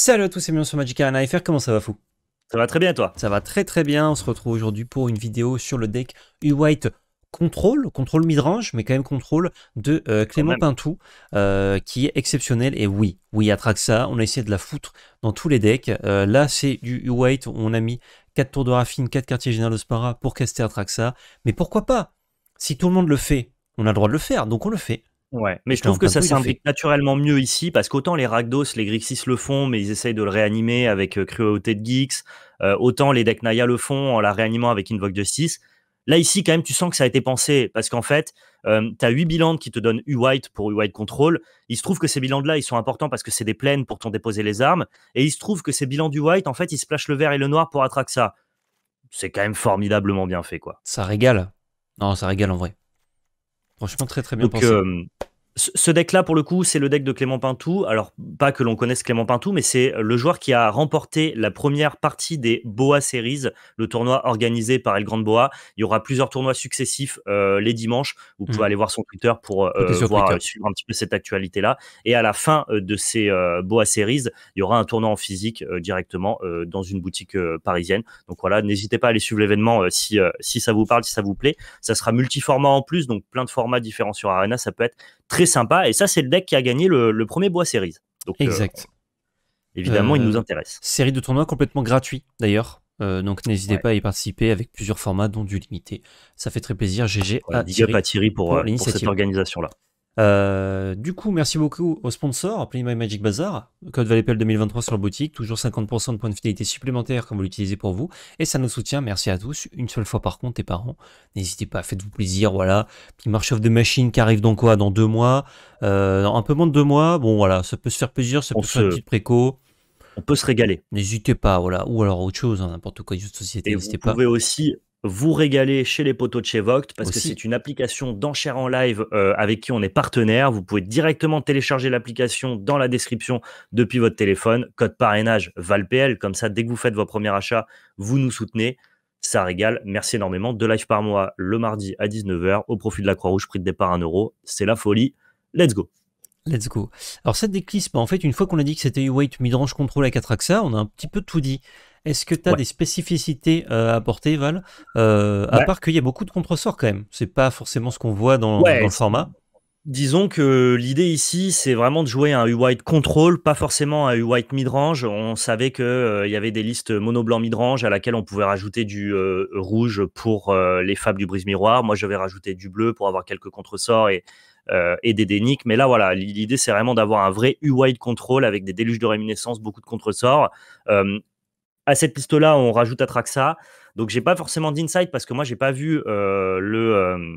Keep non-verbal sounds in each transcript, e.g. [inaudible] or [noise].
Salut à tous et bienvenue sur Magic Arena FR, comment ça va fou Ça va très bien toi Ça va très très bien, on se retrouve aujourd'hui pour une vidéo sur le deck U-White contrôle, contrôle midrange, mais quand même contrôle de euh, Clément Pintou, euh, qui est exceptionnel. Et oui, oui, à Traxa, on a essayé de la foutre dans tous les decks. Euh, là, c'est du U-White, on a mis 4 tours de raffine, 4 quartiers généraux de Spara pour caster Atraxa. Mais pourquoi pas Si tout le monde le fait, on a le droit de le faire, donc on le fait mais je trouve que ça s'implique naturellement mieux ici parce qu'autant les Rakdos, les Grixis le font, mais ils essayent de le réanimer avec euh, Cruauté de Geeks, euh, autant les Deck le font en la réanimant avec Invoke Justice. Là, ici, quand même, tu sens que ça a été pensé parce qu'en fait, euh, t'as tu as 8 bilans qui te donnent U-White pour U-White Control. Il se trouve que ces bilans-là, ils sont importants parce que c'est des plaines pour t'en déposer les armes. Et il se trouve que ces bilans du White, en fait, ils splashent le vert et le noir pour attraquer ça. C'est quand même formidablement bien fait, quoi. Ça régale. Non, ça régale en vrai. Franchement, très très bien pensé. Euh, ce deck-là, pour le coup, c'est le deck de Clément Pintou. Alors, pas que l'on connaisse Clément Pintou, mais c'est le joueur qui a remporté la première partie des Boa Series, le tournoi organisé par El Grand Boa. Il y aura plusieurs tournois successifs euh, les dimanches. Vous pouvez mhm. aller voir son Twitter pour euh, voir, euh, suivre un petit peu cette actualité-là. Et à la fin de ces Boa Series, il y aura un tournoi en physique directement dans une boutique parisienne. Donc voilà, n'hésitez pas à aller suivre l'événement si, si ça vous parle, si ça vous plaît. Ça sera multiformat en plus, donc plein de formats différents sur Arena. Ça peut être très sympa. Et ça, c'est le deck qui a gagné le, premier bois series. Donc, euh, exact. évidemment, il euh, nous intéresse. Série de tournois complètement gratuit d'ailleurs. Euh, donc n'hésitez pas à y participer avec plusieurs formats, dont du limité. Ça fait très plaisir. GG à, Thierry pour, pour cette organisation-là. Euh, du coup, merci beaucoup aux sponsors, Play Magic Bazaar, code ValetPL 2023 sur la boutique, toujours 50% de points de fidélité supplémentaires quand vous l'utilisez pour vous, et ça nous soutient, merci à tous, une seule fois par contre, et par an, n'hésitez pas, faites-vous plaisir, voilà, petit marche off de machine qui arrive dans quoi Dans deux mois, euh, un peu moins de deux mois, bon voilà, ça peut se faire plaisir, ça on peut se faire une petite préco, on peut se régaler. N'hésitez pas, voilà, ou alors autre chose, hein, n'importe quoi, juste société, n'hésitez pas. Vous pouvez aussi vous régalez chez les poteaux de chez Voct parce que c'est une application d'enchères en live euh, avec qui on est partenaire. Vous pouvez directement télécharger l'application dans la description depuis votre téléphone. Code parrainage VALPL. Comme ça, dès que vous faites vos premiers achats, vous nous soutenez. Ça régale. Merci énormément. Deux live par mois le mardi à 19h au profit de la Croix-Rouge. Prix de départ 1 euro. C'est la folie. Let's go. Let's go. Alors, cette déclisse, en fait, une fois qu'on a dit que c'était Wait, midrange contrôle à 4 on a un petit peu tout dit. Est-ce que tu as des spécificités euh, à apporter, Val euh, À bah part qu'il y a beaucoup de contresorts quand même. C'est pas forcément ce qu'on voit dans, le format. Disons que l'idée ici, c'est vraiment de jouer un U-White Control, pas forcément un U-White midrange On savait qu'il euh, y avait des listes mono-blanc midrange à laquelle on pouvait rajouter du rouge pour les fables du brise-miroir. Moi, j'avais rajouté du bleu pour avoir quelques contresorts et, et des déniques. Mais là, voilà, l'idée, c'est vraiment d'avoir un vrai U-White Control avec des déluges de réminiscence, beaucoup de contresorts à cette piste là on rajoute Atraxa. Donc, j'ai pas forcément d'insight parce que moi, j'ai pas vu euh, le, euh,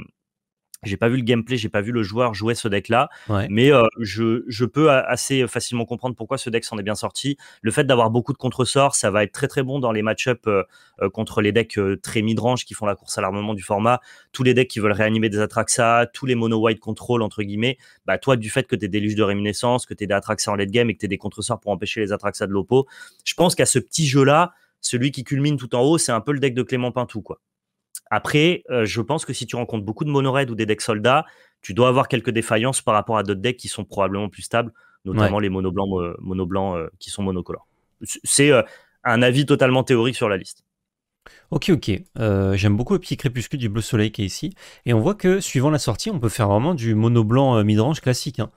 j'ai pas vu le gameplay, j'ai pas vu le joueur jouer ce deck-là, mais euh, je, peux assez facilement comprendre pourquoi ce deck s'en est bien sorti. Le fait d'avoir beaucoup de contresorts, ça va être très très bon dans les match ups euh, euh, contre les decks très midrange qui font la course à l'armement du format. Tous les decks qui veulent réanimer des Atraxa, tous les mono-white control entre guillemets. Bah toi, du fait que t'es des déluge de réminiscence, que t'es des Atraxa en late game et que tu t'es des contresorts pour empêcher les Atraxa de l'opo, je pense qu'à ce petit jeu-là, celui qui culmine tout en haut, c'est un peu le deck de Clément Pintou, quoi. Après, euh, je pense que si tu rencontres beaucoup de mono ou des decks soldats, tu dois avoir quelques défaillances par rapport à d'autres decks qui sont probablement plus stables, notamment les mono blancs, euh, mono euh, qui sont monocolores. C'est un avis totalement théorique sur la liste. Ok, ok. J'aime beaucoup le petit crépuscule du bleu soleil qui est ici. Et on voit que suivant la sortie, on peut faire vraiment du mono blanc midrange classique. Hein.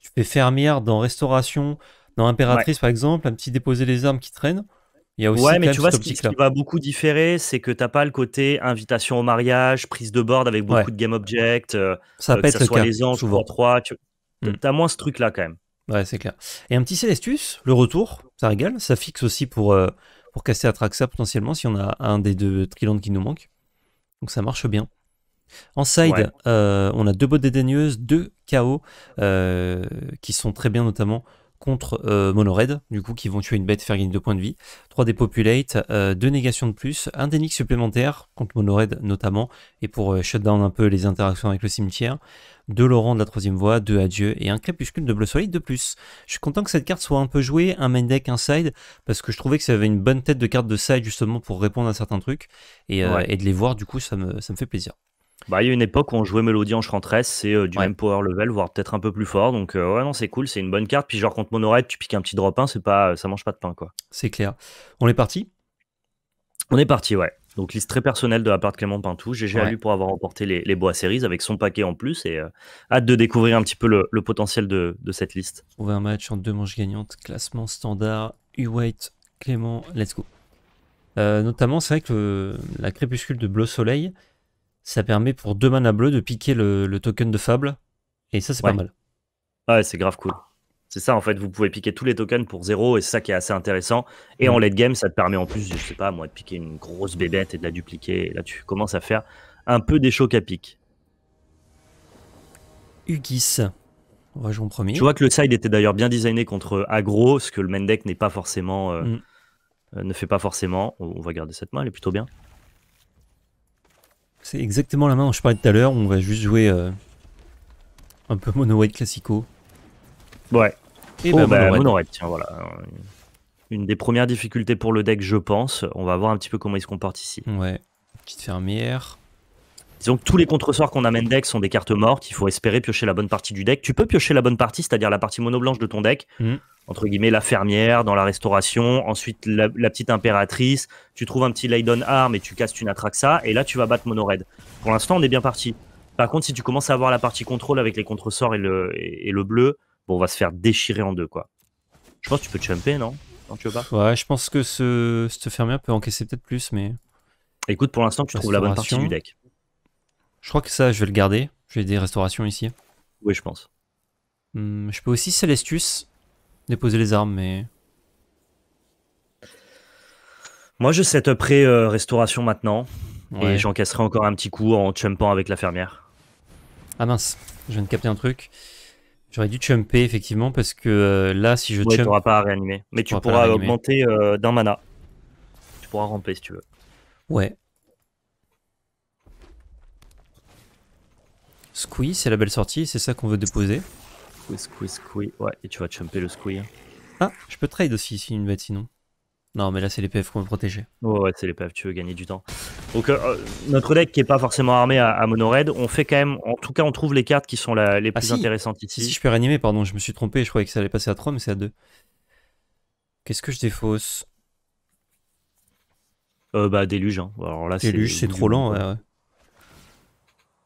Tu fais fermière dans restauration, dans impératrice par exemple, un petit déposer les armes qui traînent ouais, mais tu vois, ce qui, va beaucoup différer, c'est que t'as pas le côté invitation au mariage, prise de board avec beaucoup de game object, euh, ça peut que ça soit les anges souvent. 3, tu mm. as moins ce truc-là quand même. Ouais, c'est clair. Et un petit Celestus, le retour, ça régale, ça fixe aussi pour, euh, pour casser Atraxa potentiellement si on a un des deux Trilands qui nous manque. Donc ça marche bien. En side, euh, on a deux bottes dédaigneuses, deux KO qui sont très bien notamment contre euh, Monoraid, Monored, du coup, qui vont tuer une bête, faire gagner 2 points de vie. 3 Populate, 2 euh, négations de plus, un dénix supplémentaire, contre Monoraid notamment, et pour euh, shutdown un peu les interactions avec le cimetière. 2 Laurent de la troisième voie, 2 Adieu, et un crépuscule de bleu solide de plus. Je suis content que cette carte soit un peu jouée, un main deck, un side, parce que je trouvais que ça avait une bonne tête de carte de side justement pour répondre à certains trucs, et, de les voir, du coup, ça me fait plaisir. Bah, il y a une époque où on jouait Mélodie en Chantresse, c'est euh, du même power level, voire peut-être un peu plus fort. Donc, euh, ouais, non, c'est cool, c'est une bonne carte. Puis, genre, contre Monorette, tu piques un petit drop 1, c'est pas, ça mange pas de pain, quoi. C'est clair. On est parti On est parti, ouais. Donc, liste très personnelle de la part de Clément Pintou. J'ai ouais. à pour avoir remporté les, Bois Series avec son paquet en plus. Et euh, hâte de découvrir un petit peu le, potentiel de, cette liste. On va un match en deux manches gagnantes, classement standard, u wait, Clément, let's go. notamment, c'est vrai que la crépuscule de Bleu Soleil ça permet pour deux mana bleus de piquer le, token de fable. Et ça, c'est pas mal. Ah ouais, c'est grave cool. C'est ça, en fait, vous pouvez piquer tous les tokens pour zéro, et c'est ça qui est assez intéressant. Et mm. en late game, ça te permet en plus, je sais pas, moi, de piquer une grosse bébête et de la dupliquer. Et là, tu commences à faire un peu des chocs à pique. Ugis, en premier. Tu vois que le side était d'ailleurs bien designé contre aggro, ce que le main deck n'est pas forcément, euh, mm. euh, ne fait pas forcément. On va garder cette main, elle est plutôt bien. C'est exactement la main dont je parlais tout à l'heure. On va juste jouer euh, un peu mono-white classico. Ouais. Et oh, ben, bah, mono, tiens, voilà. Une des premières difficultés pour le deck, je pense. On va voir un petit peu comment il se comporte ici. Ouais. Petite fermière. Disons tous les contre-sorts qu'on amène deck sont des cartes mortes. Il faut espérer piocher la bonne partie du deck. Tu peux piocher la bonne partie, c'est-à-dire la partie mono blanche de ton deck. Mhm. Entre guillemets, la fermière dans la restauration. Ensuite, la, petite impératrice. Tu trouves un petit Leydon Arm et tu castes une Atraxa. Et là, tu vas battre mono red. Pour l'instant, on est bien parti. Par contre, si tu commences à avoir la partie contrôle avec les contresorts et le, et, le bleu, bon, on va se faire déchirer en deux, quoi. Je pense que tu peux chumper, non Non, tu veux pas Ouais, je pense que ce, fermière peut encaisser peut-être plus, mais. Écoute, pour l'instant, tu trouves la bonne partie du deck. Je crois que ça, je vais le garder. J'ai des restaurations ici. Oui, je pense. Hmm, je peux aussi Celestus déposer les armes, mais... Moi, je set après euh, restauration maintenant. Et j'encaisserai encore un petit coup en chumpant avec la fermière. Ah mince, je viens de capter un truc. J'aurais dû chumper, effectivement, parce que euh, là, si je ouais, tu n'auras pas à réanimer. Mais tu pourras augmenter euh, d'un mana. Tu pourras ramper, si tu veux. Ouais. Squee, c'est la belle sortie, c'est ça qu'on veut déposer. Squee, squee, squee. Ouais, et tu vas chumper le squee. Hein. Ah, je peux trade aussi ici une bête sinon. Non, mais là, c'est les PF qu'on veut protéger. Ouais ouais, c'est les PF, tu veux gagner du temps. Donc, euh, euh, notre deck qui est pas forcément armé à, mono raid, on fait quand même, en tout cas, on trouve les cartes qui sont les ah, plus intéressantes ici. Si, je peux réanimer, pardon, je me suis trompé, je croyais que ça allait passer à 3, mais c'est à 2. Qu'est-ce que je défausse euh, Bah, déluge. Hein. Alors là, déluge, c'est trop lent, ouais.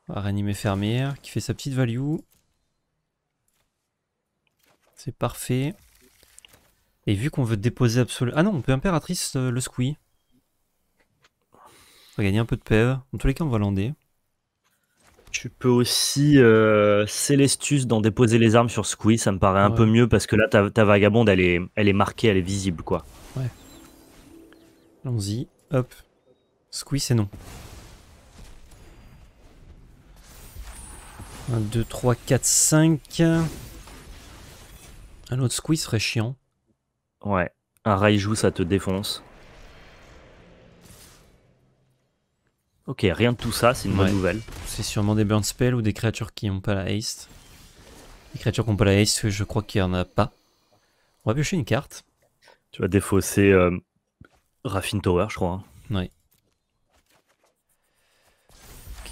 On fermière qui fait sa petite value. C'est parfait. Et vu qu'on veut déposer absolument... Ah non, on peut impératrice euh, le squee. On va gagner un peu de PEV. Dans tous les cas, on va lander. Tu peux aussi euh, Célestus d'en déposer les armes sur Squee, ça me paraît un peu mieux parce que là, ta, vagabonde, elle est, elle est marquée, elle est visible, quoi. Ouais. Allons-y. Hop. Squee, c'est non. 1, 2, 3, 4, 5. Un autre squeeze serait chiant. Ouais, un joue ça te défonce. Ok, rien de tout ça, c'est une bonne nouvelle. C'est sûrement des burn spells ou des créatures qui n'ont pas la haste. Les créatures qui n'ont pas la haste, je crois qu'il n'y en a pas. On va piocher une carte. Tu vas défausser euh, Raffin Tower, je crois. Hein. Ouais.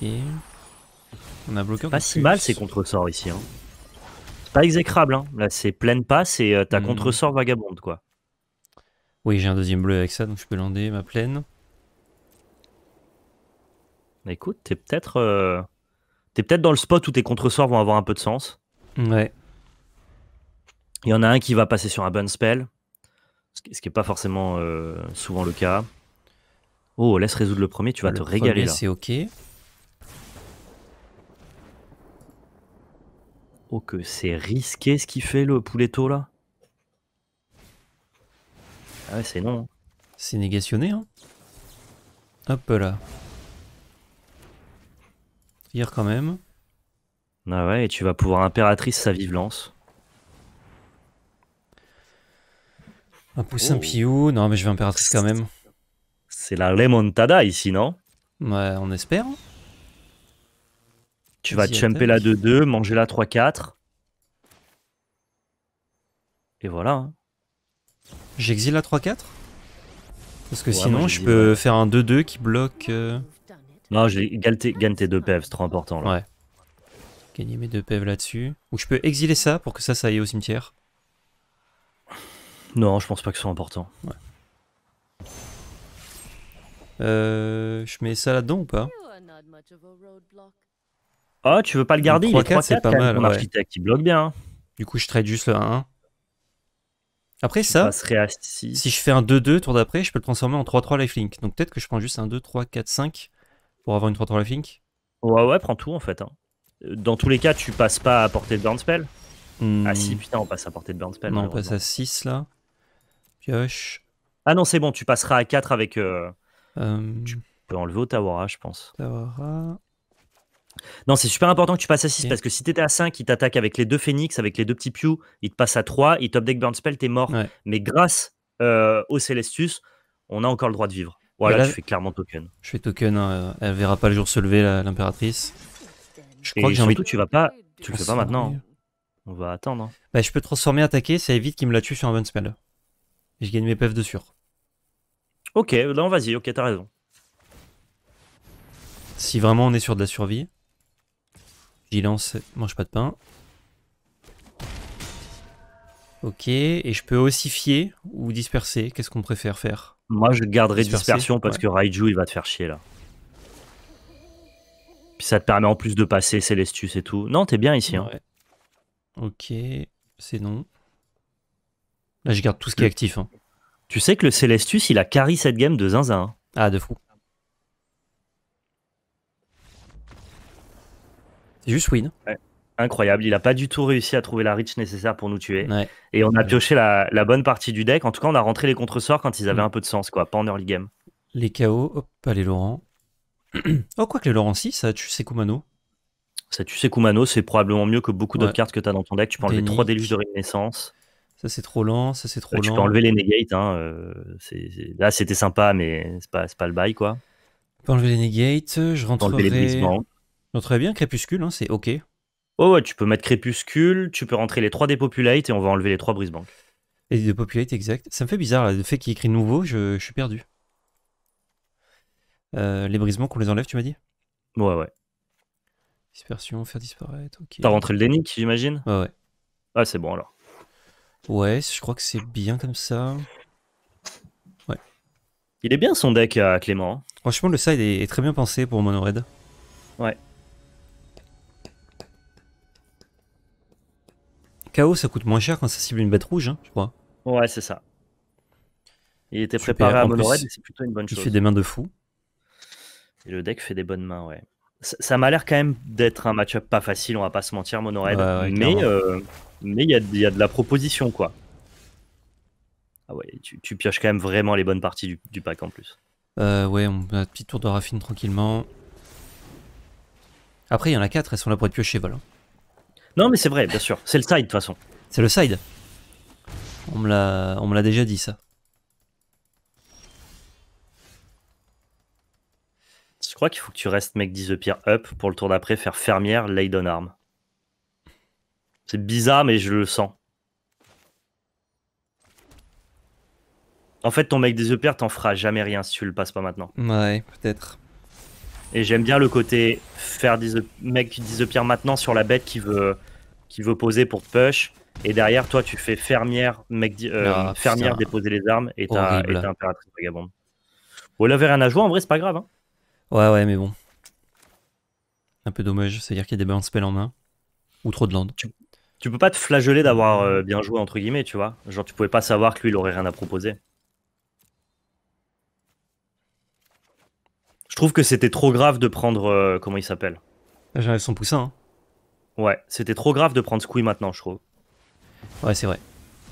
Ok. On a bloqué. Pas si mal ces contresorts ici. Hein. C'est pas exécrable. Hein. Là, c'est pleine passe et ta euh, t'as hmm. contresort vagabonde quoi. Oui, j'ai un deuxième bleu avec ça, donc je peux lander ma pleine bah, écoute, t'es peut-être euh, t'es peut-être dans le spot où tes contresorts vont avoir un peu de sens. Ouais. Il y en a un qui va passer sur un bon spell, ce qui n'est pas forcément euh, souvent le cas. Oh, laisse résoudre le premier, tu vas te régaler là. C'est ok. Oh, que c'est risqué ce qu'il fait le pouletto là. Ah ouais, c'est non. Hein. C'est négationné hein. Hop là. Hier quand même. Ah ouais, et tu vas pouvoir impératrice sa vive lance. Un poussin un oh. Piou, non mais je vais impératrice quand même. C'est la remontada ici, non Ouais, on espère. Hein. Tu vas chumper la 2-2, manger la 3-4. Et voilà. Hein. J'exile la 3-4 Parce que sinon, je peux faire un 2-2 qui bloque. Euh, non, je gagné gagne tes deux PEV, c'est trop important là. Ouais. Gagner mes deux PEV là-dessus. Ou je peux exiler ça pour que ça, ça aille au cimetière. Non, je pense pas que ce soit important. Euh, je mets ça là-dedans ou pas oh, tu veux pas le garder Il est 3-4, c'est pas mal. bloque bien. Hein. Du coup, je trade juste le 1 Après ça, si je fais un 2-2 tour d'après, je peux le transformer en 3-3 lifelink. Donc peut-être que je prends juste un 2, 3, 4, 5 pour avoir une 3-3 lifelink. Ouais, ouais, prends tout en fait. Hein. Euh, dans tous les cas, tu passes pas à portée de burn spell. Hmm. Ah si, putain, on passe à portée de burn spell. Non, on passe à 6 là. Pioche. Ah non, c'est bon, tu passeras à 4 avec. Euh... Euh... Tu peux enlever Tawara je pense. Tawara non, c'est super important que tu passes à 6 parce que si t'étais à 5, il t'attaque avec les deux Phoenix, avec les deux petits Pew, il te passe à 3, il top deck Burn Spell, t'es mort. Mais grâce euh, au Celestus, on a encore le droit de vivre. Voilà, je bah tu fais clairement token. Je fais token, euh, elle verra pas le jour se lever, l'impératrice. Je crois que j'ai envie de... tu vas pas, tu le fais pas maintenant. Hein. On va attendre. Hein. Bah, je peux transformer, attaquer, ça évite qu'il me la tue sur un Burn Spell. Et je gagne mes PF de sûr. Ok, là, vas-y, ok, t'as raison. Si vraiment on est sûr de la survie lance mange pas de pain. Ok, et je peux aussi fier ou disperser, qu'est-ce qu'on préfère faire Moi je garderai dispersion parce que Raiju il va te faire chier là. Puis ça te permet en plus de passer Celestus et tout. Non, t'es bien ici. Hein. Ok, c'est non. Là je garde tout ce qui est actif. Hein. Tu sais que le Celestus, il a carry cette game de zinzin. Hein. Ah, de fou. Juste win. Incroyable, il n'a pas du tout réussi à trouver la reach nécessaire pour nous tuer. Et on a pioché la, bonne partie du deck. En tout cas, on a rentré les contre-sorts quand ils avaient mm. un peu de sens, quoi, pas en early game. Les KO, hop, allez Laurent. [clears throat] oh, quoi que les Laurent si, ça tue Sekumano. Ça tue Sekumano, c'est probablement mieux que beaucoup d'autres cartes que tu as dans ton deck. Tu peux enlever 3 déluges de renaissance. Ça c'est trop lent, ça c'est trop bah, lent. Tu peux enlever les negates. Hein, euh, Là c'était sympa, mais c'est pas, pas le bail quoi. peux enlever les negates, je rentrerai. On très bien Crépuscule, hein, c'est OK. Oh ouais, tu peux mettre Crépuscule, tu peux rentrer les 3 des et on va enlever les 3 brise Et des Populite, exact. Ça me fait bizarre, le fait qu'il écrit nouveau, je, suis perdu. Euh, les banques on les enlève, tu m'as dit Ouais, ouais. Dispersion, faire disparaître, ok. T'as rentré le dénique, j'imagine Ouais, ouais. Ah, c'est bon alors. Ouais, je crois que c'est bien comme ça. Ouais. Il est bien son deck à euh, Clément. Hein. Franchement, le side est très bien pensé pour Mono Red. Ouais. KO, ça coûte moins cher quand ça cible une bête rouge, hein, je crois. Ouais, c'est ça. Il était préparé à mais c'est plutôt une bonne chose. Il fait des mains de fou. Et le deck fait des bonnes mains, ouais. Ça, m'a l'air quand même d'être un match-up pas facile, on va pas se mentir, mono Red, mais euh, il y, a, de la proposition, quoi. Ah ouais, tu, pioches quand même vraiment les bonnes parties du, pack en plus. Euh, ouais, on a un petit tour de raffine tranquillement. Après, il y en a 4, elles sont là pour être piochées, voilà. Non, mais c'est vrai, bien sûr. C'est le side, de toute façon. C'est le side. On me l'a déjà dit, ça. Je crois qu'il faut que tu restes mec 10 up pour le tour d'après faire fermière on arm. C'est bizarre mais je le sens. En fait ton mec des t'en fera jamais rien si tu le passes pas maintenant. Ouais peut-être. Et j'aime bien le côté faire des mecs qui disent pire maintenant sur la bête qui veut, qui veut poser pour push. Et derrière, toi, tu fais fermière, mec, euh, ah, fermière déposer les armes et t'as impératrice vagabonde. Bon, il avait rien à jouer, en vrai, c'est pas grave. Hein. Ouais, ouais, mais bon. Un peu dommage, c'est-à-dire qu'il y a des balance spell en main. Ou trop de land. Tu, peux pas te flageller d'avoir euh, bien joué, entre guillemets, tu vois. Genre, tu pouvais pas savoir que lui, il aurait rien à proposer. Je trouve que c'était trop grave de prendre. Euh, comment il s'appelle ah, J'enlève son poussin. Hein. Ouais, c'était trop grave de prendre Squee maintenant, je trouve. Ouais, c'est vrai.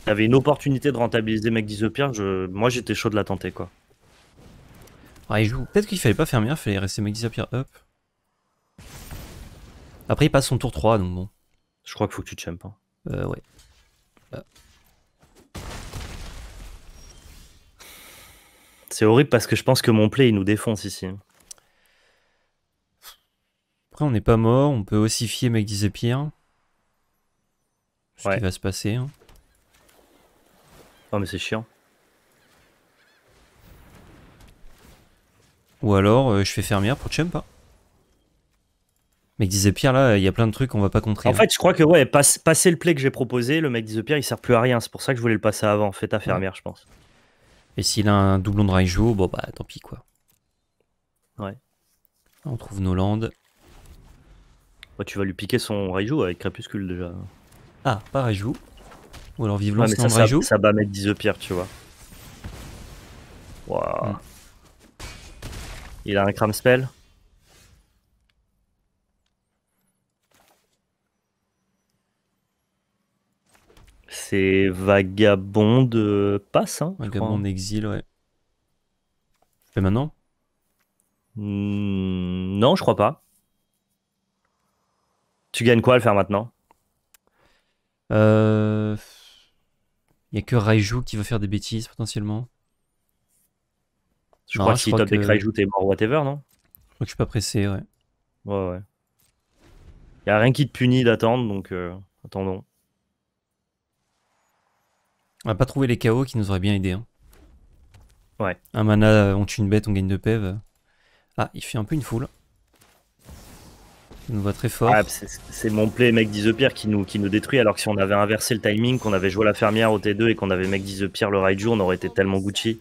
avait une opportunité de rentabiliser mec Pierre, je... moi j'étais chaud de la tenter quoi. Ouais, il joue. Peut-être qu'il fallait pas faire mieux, il fallait rester mec Hop. up. Après, il passe son tour 3, donc bon. Je crois qu'il faut que tu te hein. Euh, ouais. Ah, C'est horrible parce que je pense que mon play, il nous défonce ici. Après, on n'est pas mort, on peut aussi fier mec disait pire. Ce qui va se passer. Hein. Oh, mais c'est chiant. Ou alors, euh, je fais fermière pour pas. Hein. Mec disait Pierre, là, il y a plein de trucs qu'on va pas contrer. En hein. fait, je crois que, ouais, passer le play que j'ai proposé, le mec disait Pierre, il sert plus à rien. C'est pour ça que je voulais le passer avant. Faites à fermière, je pense. Et s'il a un doublon de Raijo, bon bah tant pis quoi. Ouais. On trouve Noland. Bah tu vas lui piquer son Raijo avec Crépuscule déjà. Ah, pas Raijo. Ou alors vive ouais, ça, ça, va mettre 10 pierres, tu vois. Waouh. Hmm. Il a un cram spell c'est Vagabond de euh, Passe. Hein, exil exil, ouais. Et maintenant hmm, Non, je crois pas. Tu gagnes quoi à le faire maintenant Il euh, ya a que Raiju qui va faire des bêtises potentiellement. Je crois que si top Raiju, t'es mort whatever, non Je je suis pas pressé, ouais. Ouais, ouais. Il a rien qui te punit d'attendre, donc euh, attendons. On n'a pas trouvé les KO qui nous auraient bien aidé. Hein. Ouais. Un mana, euh, on tue une bête, on gagne de pèves. Ah, il fait un peu une foule. Il nous voit très fort. c'est mon play mec 10 Pierre qui nous, qui nous détruit. Alors que si on avait inversé le timing, qu'on avait joué la fermière au T2 et qu'on avait mec 10 Pierre le Raiju, on aurait été tellement Gucci.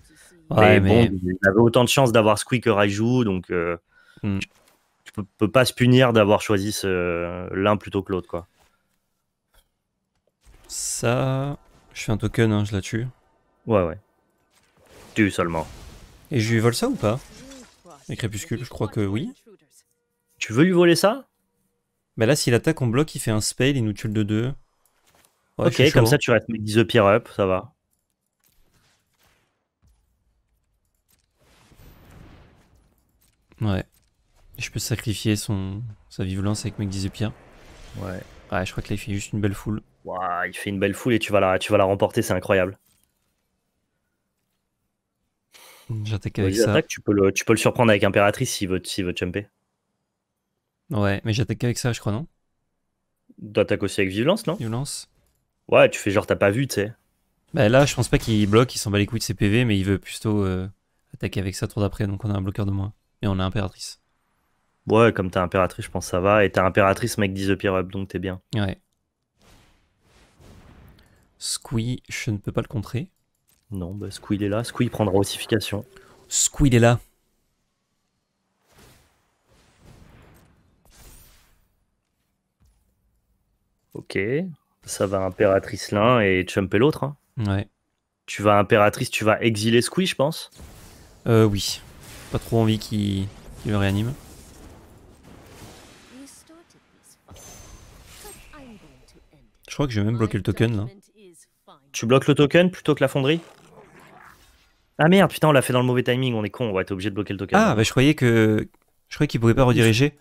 Ouais, mais, bon, avait autant de chances d'avoir Squeak que Raiju, donc euh, hmm. tu, peux, peux, pas se punir d'avoir choisi l'un plutôt que l'autre. quoi. Ça. Je fais un token, hein, je la tue. Ouais, ouais. Tue seulement. Et je lui vole ça ou pas Les crépuscules, je crois que oui. Tu veux lui voler ça Bah là, s'il attaque, on bloque, il fait un spell, il nous tue de 2 ok, comme ça, hein. tu restes être e Up, ça va. Ouais. Je peux sacrifier son... sa violence avec Meg 10 e Pierre. Ouais. Ouais, je crois que là, il fait juste une belle foule il fait une belle foule et tu vas la, tu vas la remporter, c'est incroyable. J'attaque avec ça. tu, peux le, tu peux le surprendre avec Impératrice s'il veut, si jumper. Ouais, mais j'attaque avec ça, je crois, non T'attaques aussi avec violence, non Violence. Ouais, tu fais genre t'as pas vu, tu sais. Bah là, je pense pas qu'il bloque, il s'en bat les couilles de ses PV, mais il veut plutôt euh, attaquer avec ça tour d'après, donc on a un bloqueur de moins. Et on a Impératrice. Ouais, comme t'as Impératrice, je pense que ça va. Et t'as Impératrice, mec, 10 the up, donc t'es bien. Ouais. Squee, je ne peux pas le contrer. Non, bah Squee il est là. Squee prendra ossification. Squee il est là. Ok. Ça va impératrice l'un et chumper l'autre. Hein. Ouais. Tu vas impératrice, tu vas exiler Squee, je pense. Euh, oui. Pas trop envie qu'il le réanime. Je crois que je vais même bloquer le token là. Tu bloques le token plutôt que la fonderie Ah merde, putain, on l'a fait dans le mauvais timing, on est con, on va être obligé de bloquer le token. Ah, bah je croyais que. Je croyais qu'il pouvait pas rediriger.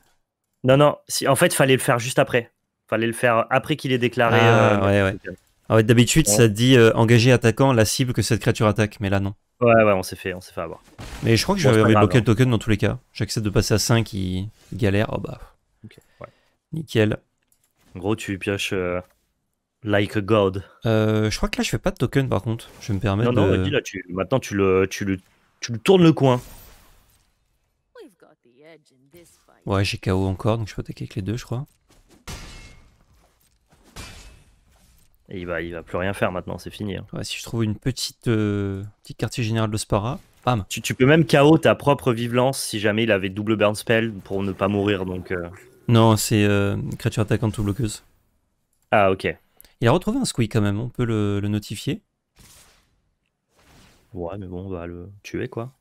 Non, non, si, en fait, fallait le faire juste après. Fallait le faire après qu'il ait déclaré. Ah, euh, ouais, ouais. Ah d'habitude, ça dit euh, engager attaquant la cible que cette créature attaque, mais là, non. Ouais, ouais, on s'est fait, on fait avoir. Mais je crois que j'aurais j'avais bloqué le token dans tous les cas. J'accepte de passer à 5, il galère. Oh bah. Ok. ouais. Nickel. En gros, tu pioches. Euh, Like a God. Euh, je crois que là, je fais pas de token par contre. Je vais me permettre. Non, non, dis là, maintenant tu le, tu, le, tu le tournes le coin. Ouais, j'ai KO encore, donc je peux attaquer avec les deux, je crois. Et il va, il va plus rien faire maintenant, c'est fini. Hein. Ouais, si je trouve une petite, euh, petite quartier général de Spara, bam. Tu, tu, peux même KO ta propre vivelance si jamais il avait double burn spell pour ne pas mourir, donc. Euh. Non, c'est euh, créature attaquante tout bloqueuse. Ah, ok. Il a retrouvé un squeak quand même, on peut le, notifier. Ouais, mais bon, on va le tuer quoi.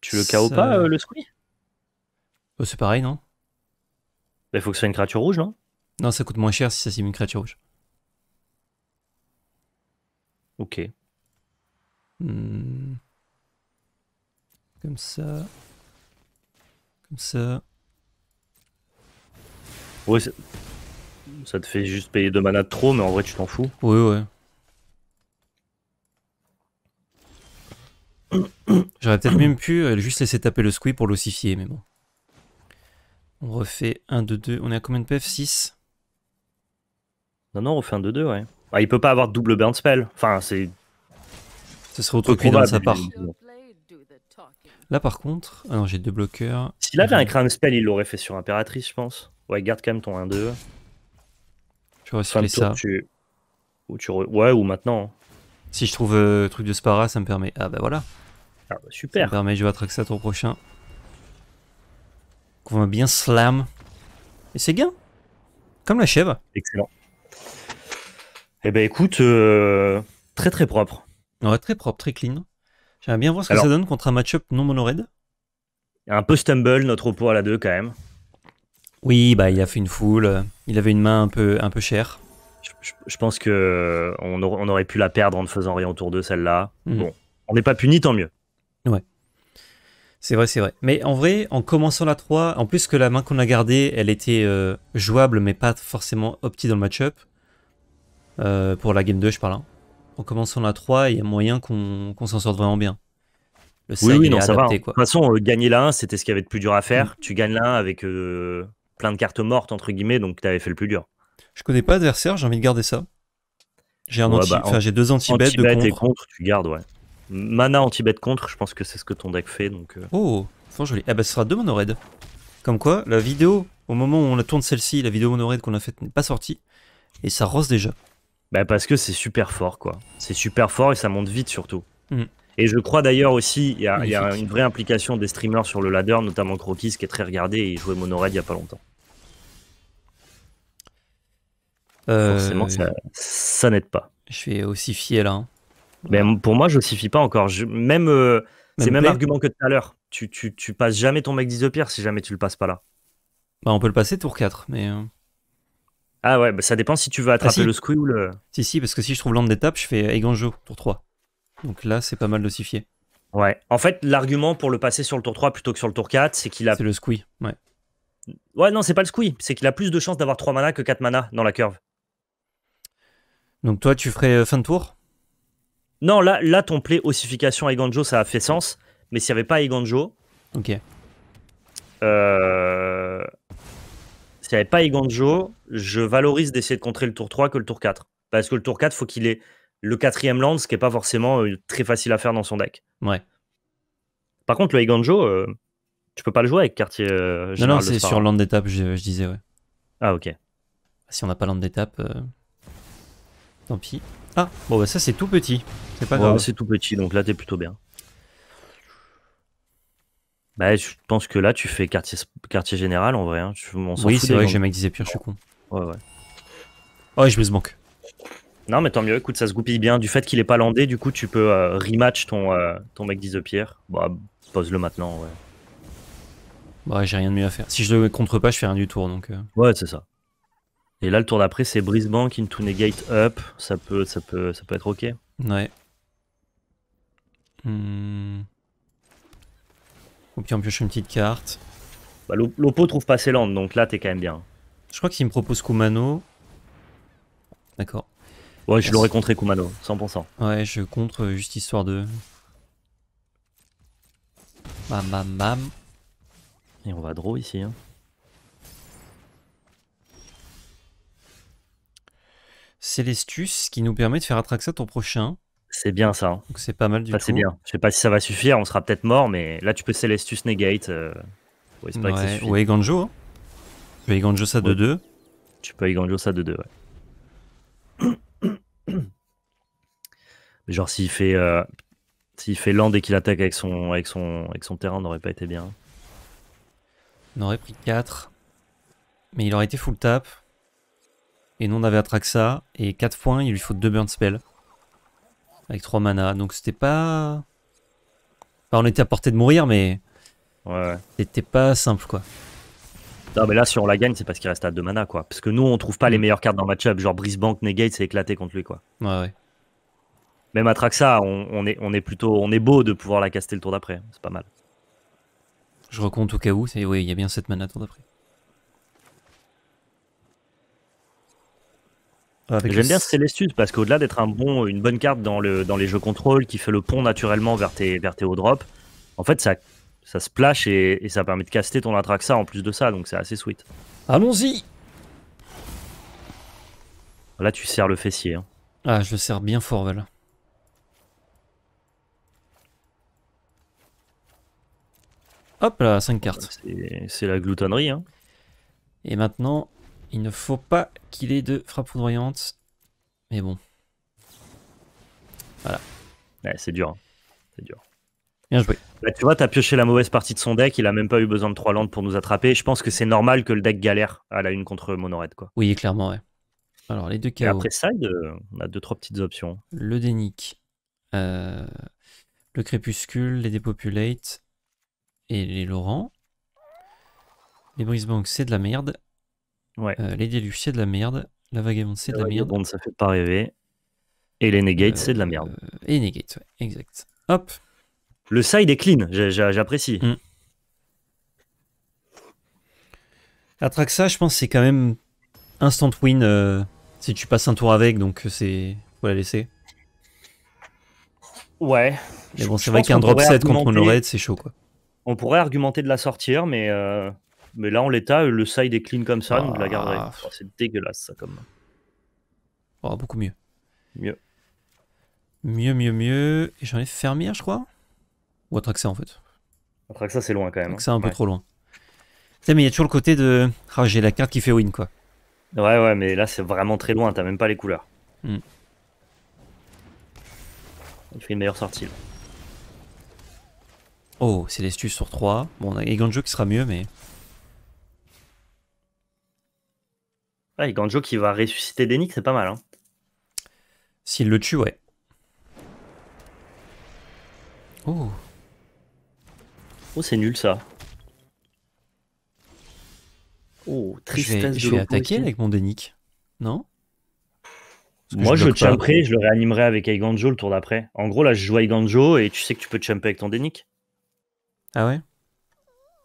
Tu le KO pas euh, le Squee euh, C'est pareil, non il bah, faut que ce soit une créature rouge, non Non, ça coûte moins cher si ça c'est une créature rouge. Ok. Hmm. Comme ça. Comme ça. Ouais, ça te fait juste payer deux manas de trop, mais en vrai, tu t'en fous. Oui, ouais. J'aurais peut-être même pu euh, juste laisser taper le squee pour l'ossifier, mais bon. On refait 1, 2, 2. On est à combien de PF 6 Non, non, on refait 1, 2, 2, ouais. Ah, il peut pas avoir double burn spell. Enfin, c'est. Ce serait autre que dans sa part. Là, par contre, ah j'ai deux bloqueurs. S'il avait un crâne spell, il l'aurait fait sur Impératrice, je pense. Ouais, garde quand même ton 1-2. Tu ça. Ou tu Ouais, ou maintenant. Hein. Si je trouve euh, truc de Spara, ça me permet. Ah bah voilà. Ah, bah, super. Ça me permet, je vais attraper ça ton prochain. Qu'on va bien slam. Et c'est gain. Comme la chèvre. Excellent. Eh ben écoute, euh, très très propre. Ouais, très propre, très clean. J'aimerais bien voir ce que ça donne contre un match-up non mono-red. Un peu stumble, notre oppo à la 2 quand même. Oui, bah il a fait une foule, il avait une main un peu, un peu chère. Je, pense qu'on on, aurait pu la perdre en ne faisant rien autour de celle-là. Mhm. Bon, on n'est pas puni, tant mieux. Ouais. C'est vrai, c'est vrai. Mais en vrai, en commençant la 3, en plus que la main qu'on a gardée, elle était euh, jouable, mais pas forcément opti dans le match-up. Euh, pour la game 2, je parle. Hein en commençant la 3, il y a moyen qu'on s'en sorte vraiment bien. Le oui, oui Quoi. De toute façon, euh, gagner la 1, c'était ce qui avait de plus dur à faire. Tu gagnes la 1 avec euh, plein de cartes mortes, entre guillemets, donc tu avais fait le plus dur. Je connais pas adversaire, j'ai envie de garder ça. J'ai un anti... Bah, deux anti-bet contre. tu gardes, ouais. Mana anti-bet contre, je pense que c'est ce que ton deck fait. Donc, euh. Oh, fort joli. Eh bah ce sera deux mono Comme quoi, la vidéo, au moment où on la tourne celle-ci, la vidéo mono qu'on a faite n'est pas sortie. Et ça rose déjà. Bah, parce que c'est super fort, quoi. C'est super fort et ça monte vite surtout. Mm. Et je crois d'ailleurs aussi, il y, a, une vraie implication des streamers sur le ladder, notamment Croquis qui est très regardé et il jouait Monorail il n'y a pas longtemps. Euh, Forcément, ça, n'aide pas. Je vais aussi fier là. Hein. Mais pour moi, je ne pas encore. Euh, même, c'est le même argument que tout à l'heure. Tu, tu, tu, passes jamais ton mec 10 de pierre si jamais tu le passes pas là. Bah, on peut le passer tour 4, mais. Euh, ah ouais, bah, ça dépend si tu veux attraper ah, le squid ou euh. le. Si, si, parce que si je trouve l'onde d'étape, je fais Eganjo, tour 3. Donc là, c'est pas mal dosifié. Ouais. En fait, l'argument pour le passer sur le tour 3 plutôt que sur le tour 4, c'est qu'il a. C'est le squid, ouais. Ouais, non, c'est pas le squid. C'est qu'il a plus de chances d'avoir 3 mana que 4 manas dans la curve. Donc toi, tu ferais euh, fin de tour Non, là, là ton play ossification Eganjo, ça a fait sens. Mais s'il n'y avait pas Eganjo. Ok. Euh il n'y avait pas Iganjo, je valorise d'essayer de contrer le tour 3 que le tour 4. Parce que le tour 4, faut qu'il ait le quatrième land, ce qui n'est pas forcément euh, très facile à faire dans son deck. Ouais. Par contre, le Iganjo, euh, tu peux pas le jouer avec quartier. Euh, non, non, c'est sur land d'étape, je, disais, ouais. Ah, ok. Si on n'a pas land d'étape, tant pis. Ah, bon, bah ça, c'est tout petit. C'est pas grave. C'est tout petit, donc là, t'es plutôt bien. Bah, je pense que là, tu fais quartier, quartier général en vrai. Hein. oui, c'est vrai que j'ai Mac pierre je suis con. Ouais, ouais. ouais oh, je me manque. Non, mais tant mieux, écoute, ça se goupille bien. Du fait qu'il est pas landé, du coup, tu peux euh, rematch ton, euh, ton mec pierre. Bah, pose-le maintenant, ouais. Bah, j'ai rien de mieux à faire. Si je le contre pas, je fais rien du tour, donc. Euh. Ouais, c'est ça. Et là, le tour d'après, c'est Brisbank into negate up. Ça peut, ça peut, ça peut être ok. Ouais. Hum ou pire, on pioche une petite carte. Bah, L'Oppo trouve pas ses landes, donc là t'es quand même bien. Je crois qu'il me propose Kumano. D'accord. Ouais, je l'aurais contré Kumano, 100%. Ouais, je contre euh, juste histoire de. Bam bam bam. Et on va draw ici. C'est hein. Célestus qui nous permet de faire Atraxa ton prochain. C'est bien ça. Hein. c'est pas mal du C'est bien. Je sais pas si ça va suffire, on sera peut-être mort, mais là tu peux Celestus Negate. Euh, que Ou Eganjo. Hein. Tu peux Eganjo ça de 2. Tu peux Eganjo ça de 2, ouais. [coughs] genre s'il fait, euh, s'il fait land et qu'il attaque avec son, avec, son, avec son terrain, n'aurait pas été bien. On aurait pris 4. Mais il aurait été full tap. Et nous on avait Atraxa. Et 4 points, il lui faut 2 burn spells. Avec 3 mana. Donc c'était pas. on était à portée de mourir, mais. Ouais. C'était pas simple, quoi. Non, mais là, si on la gagne, c'est parce qu'il reste à 2 mana, quoi. Parce que nous, on trouve pas les mm. meilleures cartes dans le match-up. Genre, Brisbank, Negate, c'est éclaté contre lui, quoi. Ouais, ouais. Même à Traxa, on, est, on est plutôt. On est beau de pouvoir la caster le tour d'après. C'est pas mal. Je recompte au cas où. Oui, il y a bien 7 mana le tour d'après. J'aime bien Célestus parce qu'au-delà d'être un bon, une bonne carte dans, le, dans les jeux contrôle qui fait le pont naturellement vers tes, vers drops, en fait ça, ça splash et, et ça permet de caster ton Atraxa en plus de ça, donc c'est assez sweet. Allons-y Là tu serres le fessier. Hein. Ah, je serre bien fort, Val. Hop là, 5 cartes. C'est la gloutonnerie. Hein. Et maintenant, il ne faut pas qu'il ait de frappe foudroyante. Mais bon. Voilà. c'est dur. Hein. C'est dur. Bien joué. Bah, tu vois, t'as pioché la mauvaise partie de son deck. Il a même pas eu besoin de 3 landes pour nous attraper. Je pense que c'est normal que le deck galère à la une contre Monored. Quoi. Oui, clairement, ouais. Alors, les deux cas. après ça, euh, on a deux, trois petites options. Le dénique. Euh, le crépuscule, les depopulate. et les Laurent. Les Brisbane, c'est de la merde les euh, Déluges, c'est de la merde. La vague c'est de la, merde. Vagabonde, ça fait pas rêver. Et les Negates, euh, c'est de la merde. Et euh, Negate, ouais, exact. Hop. Le side est clean, j'apprécie. Mm. ça, je pense, c'est quand même instant win si tu passes un tour avec, donc c'est. Faut la laisser. Ouais. Mais bon, c'est vrai qu'un drop 7 contre c'est chaud, quoi. On pourrait argumenter de la sortir, mais. Mais là, en l'état, euh, le side est clean comme ça, donc je la garderai. Ah. Oh, c'est dégueulasse, ça, comme. Oh, beaucoup mieux. Mieux. Mieux, mieux, mieux. Et j'en ai fermière, je crois. Ou Atraxa, en fait. Atraxa, c'est loin quand même. Hein. C'est un peu trop loin. mais il y a toujours le côté de. Ah, j'ai la carte qui fait win, quoi. Ouais, ouais, mais là, c'est vraiment très loin. T'as même pas les couleurs. Hmm. Il fait une meilleure sortie. Oh, c'est l'astuce sur 3. Bon, on a qui sera mieux, mais. Ah, qui va ressusciter Denik, c'est pas mal. Hein. S'il le tue, ouais. Oh. c'est nul ça. Oh, tristesse je vais attaquer avec mon Denik, non Moi, je, je je le réanimerai avec Aiganjo le tour d'après. En gros, là, je joue Aiganjo et tu sais que tu peux chumper avec ton Denik. Ah ouais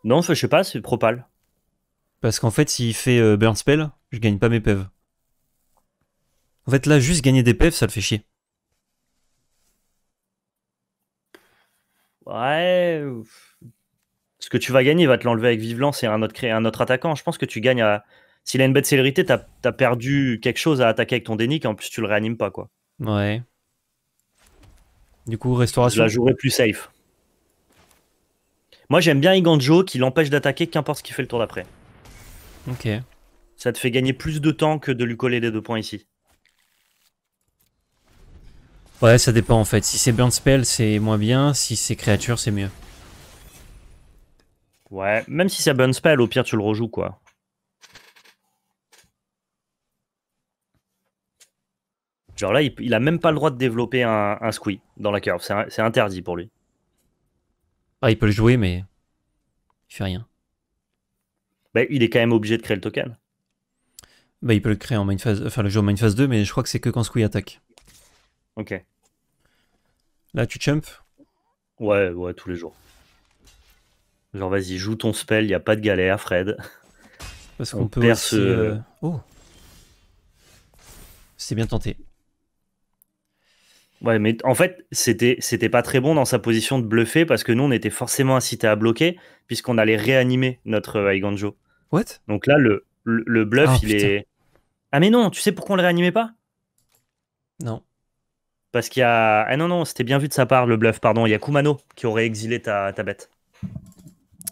Non, je sais pas, c'est Propal. Parce qu'en fait, s'il fait euh, Burn Spell, je gagne pas mes PEV. En fait, là, juste gagner des PEV, ça le fait chier. Ouais. Ce que tu vas gagner, il va te l'enlever avec Vivelance et un autre, un autre attaquant. Je pense que tu gagnes à. S'il a une bête célérité, t'as perdu quelque chose à attaquer avec ton dénique, en plus tu le réanimes pas, quoi. Ouais. Du coup, restauration. Je la jouerai plus safe. Moi, j'aime bien Iganjo qui l'empêche d'attaquer, qu'importe ce qu'il fait le tour d'après. Ok. Ça te fait gagner plus de temps que de lui coller des deux points ici. Ouais, ça dépend en fait. Si c'est Burn Spell, c'est moins bien. Si c'est créature, c'est mieux. Ouais, même si c'est Burn Spell, au pire, tu le rejoues quoi. Genre là, il, a même pas le droit de développer un, un squee dans la curve. C'est interdit pour lui. Ah, il peut le jouer, mais il fait rien. Bah, il est quand même obligé de créer le token. Bah, il peut le créer en main phase, enfin le jeu en main phase 2, mais je crois que c'est que quand Squee attaque. Ok. Là, tu jump Ouais, ouais, tous les jours. Genre, vas-y, joue ton spell, il n'y a pas de galère, Fred. Parce qu'on peut aussi, euh, Oh C'est bien tenté. Ouais, mais en fait, c'était pas très bon dans sa position de bluffer parce que nous, on était forcément incités à bloquer puisqu'on allait réanimer notre euh, Iganjo. What Donc là, le, bluff, ah, il est. Ah, mais non, tu sais pourquoi on le réanimait pas Non. Parce qu'il y a. Ah non, non, c'était bien vu de sa part, le bluff, pardon. Il y a Kumano qui aurait exilé ta, bête.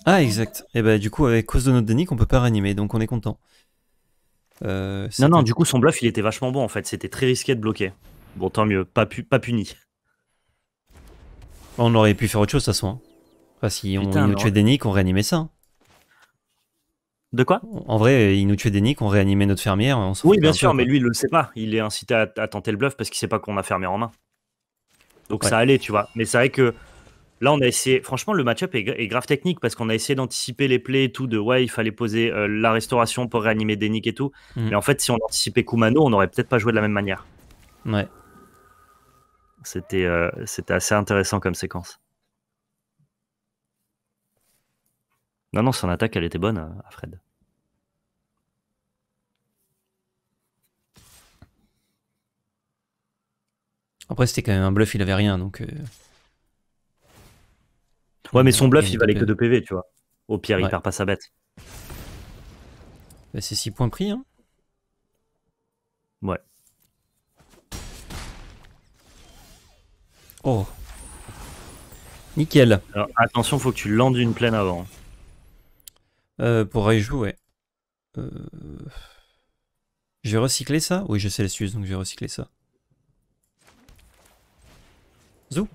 Ah, exact. Et eh bah, ben, du coup, avec cause de notre Denis on peut pas réanimer, donc on est content. Euh, non, non, du coup, son bluff, il était vachement bon en fait. C'était très risqué de bloquer. Bon, tant mieux, pas, pas puni. On aurait pu faire autre chose, de toute façon. Hein. si on, nous tuait Denis on réanimait ça. Hein. De quoi En vrai, il nous tuait des on réanimait notre fermière. oui, bien sûr, mais lui, il le sait pas. Il est incité à, tenter le bluff parce qu'il sait pas qu'on a fermé en main. Donc ça allait, tu vois. Mais c'est vrai que là, on a essayé. Franchement, le match-up est, grave technique parce qu'on a essayé d'anticiper les plays et tout. De ouais, il fallait poser euh, la restauration pour réanimer des et tout. Mhm. Mais en fait, si on anticipait Kumano, on aurait peut-être pas joué de la même manière. Ouais. C'était euh, assez intéressant comme séquence. Non, non, son attaque, elle était bonne à euh, Fred. Après, c'était quand même un bluff, il avait rien, donc. Euh. Ouais, mais son bluff, il valait que 2 euh. PV, tu vois. Au pire, il perd pas sa bête. Bah, c'est 6 points pris, hein. Ouais. Oh. Nickel. Alors, attention, faut que tu landes une plaine avant. Euh, pour rejouer. Euh... Je vais recycler ça Oui, je sais l'astuce, donc je vais recycler ça. Zou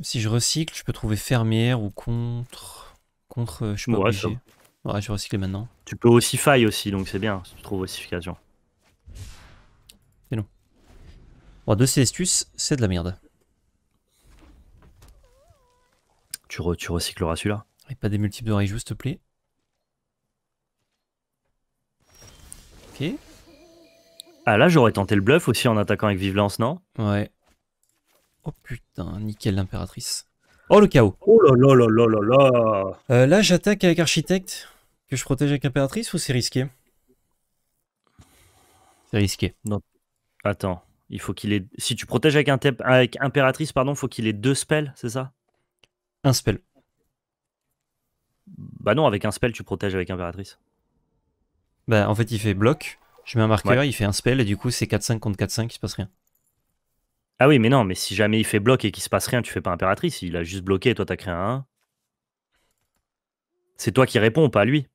Si je recycle, je peux trouver fermière ou contre. Contre, je suis pas ouais, obligé. je recycle maintenant. Tu peux aussi faille aussi, donc c'est bien si tu trouves ossification. C'est non. Bon, deux astuces c'est de la merde. Tu, tu recycleras celui-là. Et pas des multiples de s'il te plaît. Ok. Ah là, j'aurais tenté le bluff aussi en attaquant avec Vivelance, non Ouais. Oh putain, nickel l'impératrice. Oh le chaos Oh là là là là là euh, là j'attaque avec Architecte. Que je protège avec Impératrice ou c'est risqué C'est risqué. Non. Attends, il faut qu'il ait. Si tu protèges avec, Impératrice, pardon, faut qu'il ait deux spells, c'est ça Un spell. Bah non, avec un spell, tu protèges avec Impératrice. Bah en fait, il fait bloc. Je mets un marqueur, il fait un spell, et du coup, c'est 4-5 contre 4-5, il se passe rien. Ah oui, mais non, mais si jamais il fait bloc et qu'il se passe rien, tu fais pas impératrice. Il a juste bloqué et toi, t'as créé un 1. C'est toi qui réponds, pas lui.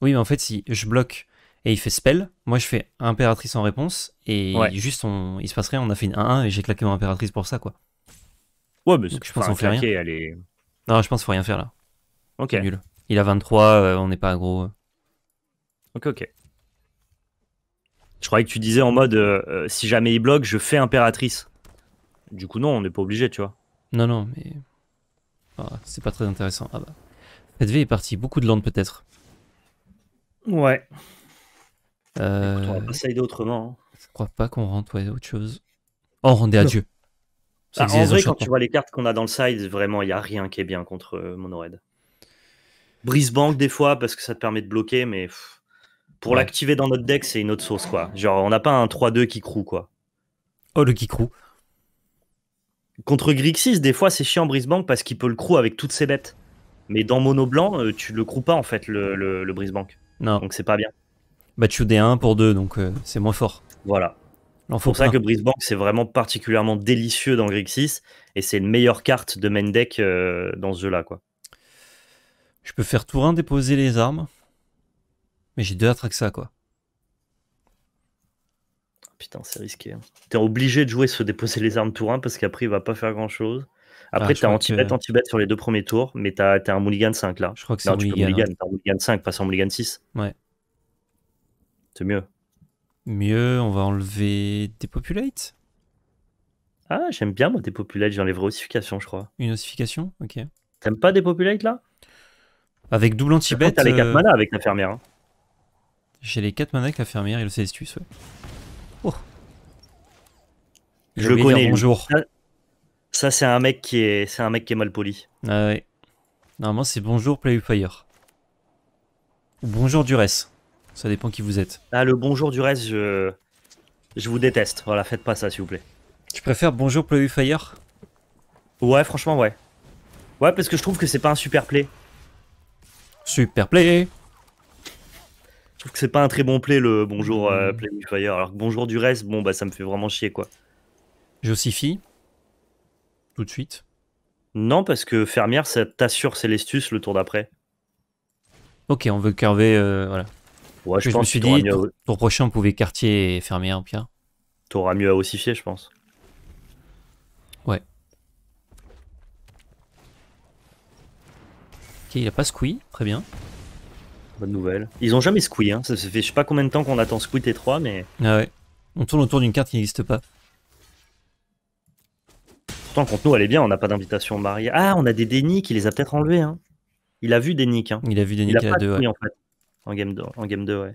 Oui, mais en fait, si je bloque et il fait spell, moi je fais impératrice en réponse, et juste, on, il se passe rien, on a fait une 1 et j'ai claqué mon impératrice pour ça, quoi. Ouais, mais je pense qu'on fait rien. Non, je pense qu'il faut rien faire là. Ok. Nul. Il a 23, euh, on n'est pas gros euh. Ok, ok. Je croyais que tu disais en mode euh, euh, si jamais il bloque, je fais impératrice. Du coup, non, on n'est pas obligé, tu vois. Non, non, mais. Ah, c'est pas très intéressant. Ah bah. Cette est partie, beaucoup de land peut-être. Ouais. Euh, on va pas autrement. Hein. Je crois pas qu'on rentre ouais, autre chose. Oh, rendez à Dieu. Bah, en vrai, quand tu vois les cartes qu'on a dans le side, vraiment, il n'y a rien qui est bien contre Monored. Brise-banque des fois, parce que ça te permet de bloquer, mais. Pour l'activer dans notre deck, c'est une autre source, quoi. Genre, on n'a pas un 3-2 qui croue, quoi. Oh, le qui croue. Contre Grixis, des fois, c'est chiant Brisebank parce qu'il peut le crew avec toutes ses bêtes. Mais dans mono blanc, euh, tu le croues pas, en fait, le, le, Brisebank. Non. Donc, c'est pas bien. Bah, tu des 1 pour 2, donc euh, c'est moins fort. Voilà. C'est pour ça que Brisebank, c'est vraiment particulièrement délicieux dans Grixis. Et c'est une meilleure carte de main deck euh, dans ce jeu-là, quoi. Je peux faire tour 1, déposer les armes. Mais j'ai deux attracts ça, quoi. Putain, c'est risqué. Hein. T'es obligé de jouer se déposer les armes tour 1 parce qu'après, il va pas faire grand chose. Après, ah, t'as anti-bet, anti-bet sur les deux premiers tours, mais t'as un mulligan 5 là. Je crois que c'est un mulligan. Hein. T'as un mulligan 5, pas un mulligan 6. Ouais. C'est mieux. Mieux, on va enlever des populates Ah, j'aime bien moi des populates, j'enlèverai ossification, je crois. Une ossification Ok. T'aimes pas des populates, là Avec double anti bête T'as les 4 euh, mana avec l'infirmière. Hein. J'ai les 4 manas à la fermière et le Celestus, ouais. Oh. Je, le connais. Bonjour. Ça, c'est un mec qui est, c'est un mec qui est mal poli. Ah ouais. Normalement, c'est bonjour fire. Ou bonjour reste. Ça dépend qui vous êtes. Ah, le bonjour reste, je, je vous déteste. Voilà, faites pas ça, s'il vous plaît. Tu préfères bonjour fire Ouais, franchement, ouais. Ouais, parce que je trouve que c'est pas un super play. Super play je trouve que c'est pas un très bon play le bonjour euh, mm. Playfire. Alors que bonjour du reste, bon bah ça me fait vraiment chier quoi. Josifie Tout de suite Non, parce que fermière, ça t'assure Célestus le tour d'après. Ok, on veut curver euh, voilà. Ouais, je, me suis dit, pour tour, prochain, on pouvait quartier et fermière, Pierre. T'auras mieux à ossifier, je pense. Ouais. Ok, il a pas squee, très bien. Bonne nouvelle. Ils ont jamais Squee, hein. ça fait je sais pas combien de temps qu'on attend Squee T3, mais. Ah ouais. On tourne autour d'une carte qui n'existe pas. Pourtant, contre nous, elle est bien, on n'a pas d'invitation mariée. Ah, on a des dénis qui les a peut-être enlevés. Hein. Il a vu des Hein. Il a vu des à 2, ouais. en, en, game 2, en game 2, ouais.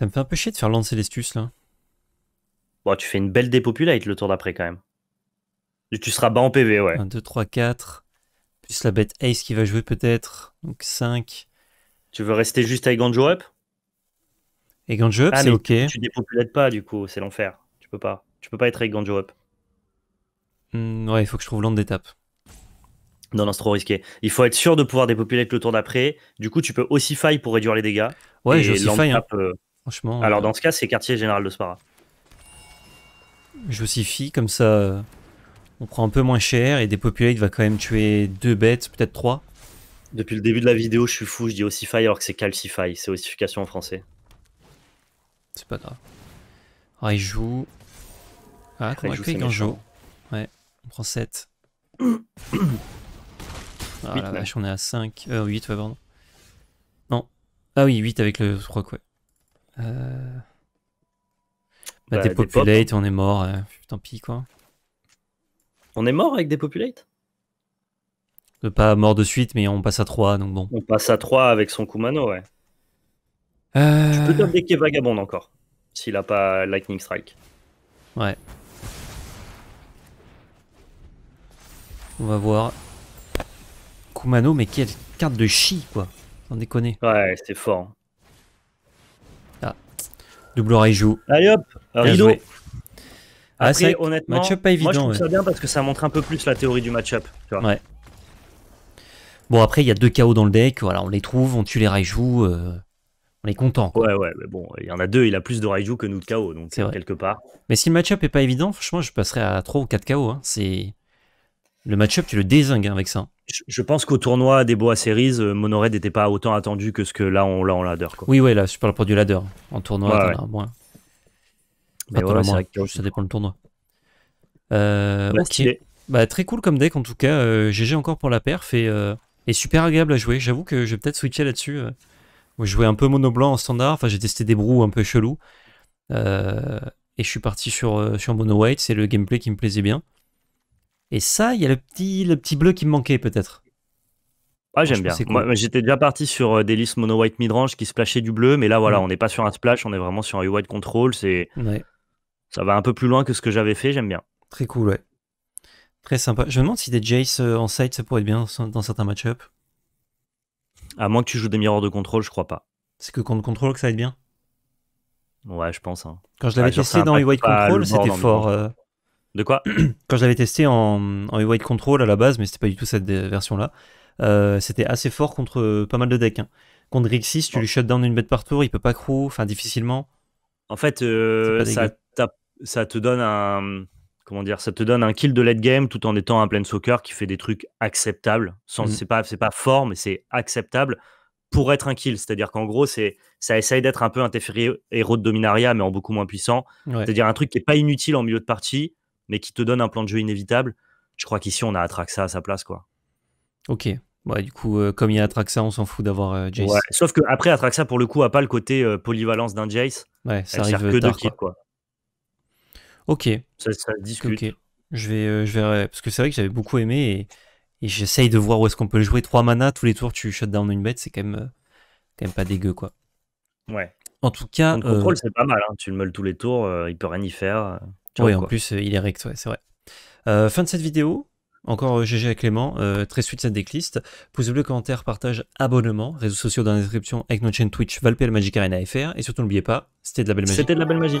Ça me fait un peu chier de faire lancer Lestus là. Bon, tu fais une belle dépopulate le tour d'après quand même. Tu seras bas en PV, ouais. 1, 2, 3, 4. Plus la bête Ace qui va jouer peut-être. Donc 5. Tu veux rester juste avec Ganjo Up Et Ganjo Up, ah, c'est OK. Tu dépopulates pas, du coup, c'est l'enfer. Tu peux pas. Tu peux pas être avec Ganjo Up. Hmm, ouais, il faut que je trouve l'onde d'étape. Non, non, c'est trop risqué. Il faut être sûr de pouvoir dépopulate le tour d'après. Du coup, tu peux aussi faille pour réduire les dégâts. Ouais, je aussi faille. Hein. Euh, Franchement. Alors, euh, dans ce cas, c'est quartier général de Spara. Je aussi fie, comme ça, euh, on prend un peu moins cher et dépopulate va quand même tuer deux bêtes, peut-être trois. Depuis le début de la vidéo, je suis fou, je dis ossify alors que c'est calcify, c'est ossification en français. C'est pas grave. Alors il joue. Ah, comment il joue Ouais, on prend 7. [coughs] ah la vache, on est à 5. Euh, 8, ouais, pardon. Non. Ah oui, 8 avec le 3, quoi. Euh. Bah, bah dépopulate des on est mort, euh, tant pis quoi. On est mort avec des populates pas mort de suite, mais on passe à 3, donc bon. On passe à 3 avec son Kumano, ouais. Euh, tu peux est Vagabond encore, s'il a pas Lightning Strike. Ouais. On va voir. Kumano, mais quelle carte de chi, quoi. on déconner. Ouais, c'est fort. Ah. Double rail joue. Allez hop, rideau. Après, ah, honnêtement, match-up pas évident. Moi, je trouve bien parce que ça montre un peu plus la théorie du match-up. Ouais. Bon, après, il y a deux KO dans le deck. Voilà, on les trouve, on tue les Raiju. Euh, on est content. Ouais, ouais, mais bon, il y en a deux. Il a plus de Raiju que nous de KO, donc c'est quelque part. Mais si le match-up est pas évident, franchement, je passerai à 3 ou 4 KO. Hein. C'est. Le match-up, tu le désingues hein, avec ça. Je pense qu'au tournoi des Boa Series, euh, Monored n'était pas autant attendu que ce que là on l'a en ladder. Oui, ouais, là, je parle pour du ladder. En tournoi, ouais, moins. Mais Que... ça dépend le tournoi. Euh, bah, ok. Bah, très cool comme deck en tout cas. GG encore pour la perf. Et et super agréable à jouer. J'avoue que je vais peut-être switcher là-dessus. Euh. je jouais un peu mono blanc en standard. Enfin, j'ai testé des brous un peu chelous. Euh, et je suis parti sur, euh, sur mono white. C'est le gameplay qui me plaisait bien. Et ça, il y a le petit, le petit bleu qui me manquait peut-être. Ah, j'aime bien. Cool. j'étais déjà parti sur des listes mono white midrange qui splashaient du bleu, mais là, voilà, mm. on n'est pas sur un splash, on est vraiment sur un white control. C'est ouais. ça va un peu plus loin que ce que j'avais fait. J'aime bien. Très cool, ouais. Très sympa. Je me demande si des Jace euh, en side, ça pourrait être bien dans certains match À moins que tu joues des miroirs de contrôle, je crois pas. C'est que contre contrôle que ça aide bien Ouais, je pense. Hein. Quand je l'avais testé dans e White Control, c'était fort. Euh. De quoi [clears throat] Quand je l'avais testé en, en White Control à la base, mais c'était pas du tout cette euh, version-là, c'était assez fort contre pas mal de decks. Hein. Contre Rixis, tu oh. lui shut down une bête par tour, il peut pas crew, enfin difficilement. En fait, ça, te donne un, comment dire, ça te donne un kill de late game tout en étant un plein soccer qui fait des trucs acceptables. Sans, mm. c'est pas, c'est pas fort, mais c'est acceptable pour être un kill. C'est-à-dire qu'en gros, c'est, ça essaye d'être un peu un Teferi héros de Dominaria, mais en beaucoup moins puissant. C'est-à-dire un truc qui est pas inutile en milieu de partie, mais qui te donne un plan de jeu inévitable. Je crois qu'ici, on a Atraxa à sa place, quoi. Ok. Ouais, bah, du coup, euh, comme il y a Atraxa, on s'en fout d'avoir euh, Jace. Sauf que après, Atraxa, pour le coup, a pas le côté euh, polyvalence d'un Jace. ça Elle arrive que tard, deux quoi. Ok. Ça, ça discute. Je vais, euh, je vais, parce que c'est vrai que j'avais beaucoup aimé et, j'essaye de voir où est-ce qu'on peut le jouer. 3 mana, tous les tours tu shut down une bête, c'est quand même, euh, quand même pas dégueu quoi. Ouais. En tout cas. Le contrôle, euh, c'est pas mal, hein. tu le meules tous les tours, il peut rien y faire. Oui, en plus, il est rect, ouais, c'est vrai. fin de cette vidéo, encore GG à Clément, très suite cette decklist. Pouce bleu, commentaire, partage, abonnement, réseaux sociaux dans la description avec notre chaîne Twitch, Valpel Magic Arena FR. Et surtout, n'oubliez pas, c'était de la belle magie. C'était de la belle magie.